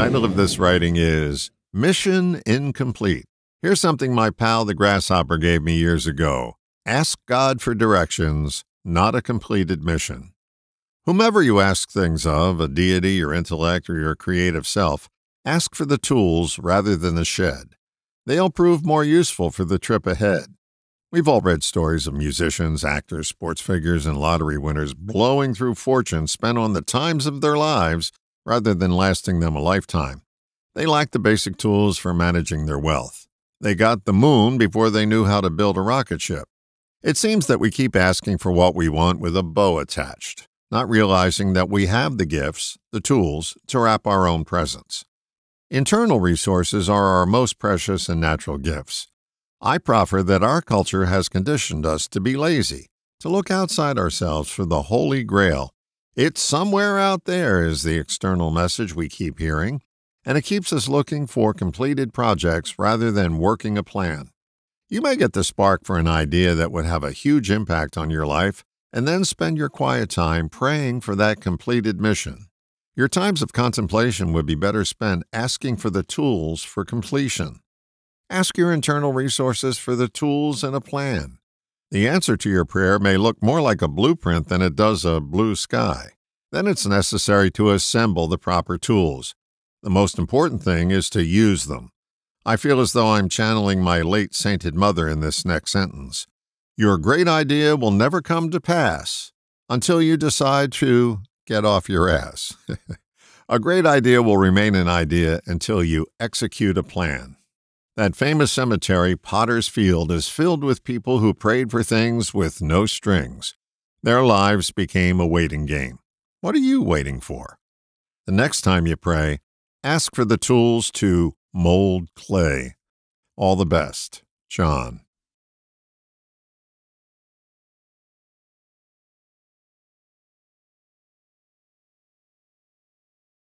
title of this writing is Mission Incomplete. Here's something my pal the grasshopper gave me years ago Ask God for directions, not a completed mission. Whomever you ask things of, a deity, your intellect, or your creative self, ask for the tools rather than the shed. They'll prove more useful for the trip ahead. We've all read stories of musicians, actors, sports figures, and lottery winners blowing through fortunes spent on the times of their lives rather than lasting them a lifetime. They lacked the basic tools for managing their wealth. They got the moon before they knew how to build a rocket ship. It seems that we keep asking for what we want with a bow attached, not realizing that we have the gifts, the tools, to wrap our own presents. Internal resources are our most precious and natural gifts. I proffer that our culture has conditioned us to be lazy, to look outside ourselves for the holy grail it's somewhere out there, is the external message we keep hearing, and it keeps us looking for completed projects rather than working a plan. You may get the spark for an idea that would have a huge impact on your life, and then spend your quiet time praying for that completed mission. Your times of contemplation would be better spent asking for the tools for completion. Ask your internal resources for the tools and a plan. The answer to your prayer may look more like a blueprint than it does a blue sky then it's necessary to assemble the proper tools. The most important thing is to use them. I feel as though I'm channeling my late sainted mother in this next sentence. Your great idea will never come to pass until you decide to get off your ass. a great idea will remain an idea until you execute a plan. That famous cemetery, Potter's Field, is filled with people who prayed for things with no strings. Their lives became a waiting game. What are you waiting for? The next time you pray, ask for the tools to mold clay. All the best, John.